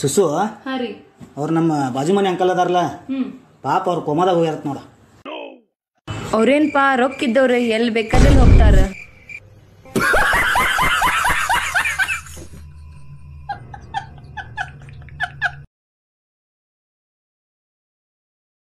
ಸುಸು ಅವ್ರ ನಮ್ಮ ಬಾಜು ಮನೆ ಅಂಕಲ್ ಅದಾರಲ್ಲ ಪಾಪ ಅವ್ರ ಕೊಮದಾಗ ಹೋಗಿರತ್ ನೋಡ ಪಾ ರೊಕ್ಕಿದ್ದವ್ರ ಎಲ್ಲಿ ಬೇಕಾದಲ್ಲಿ ಹೋಗ್ತಾರ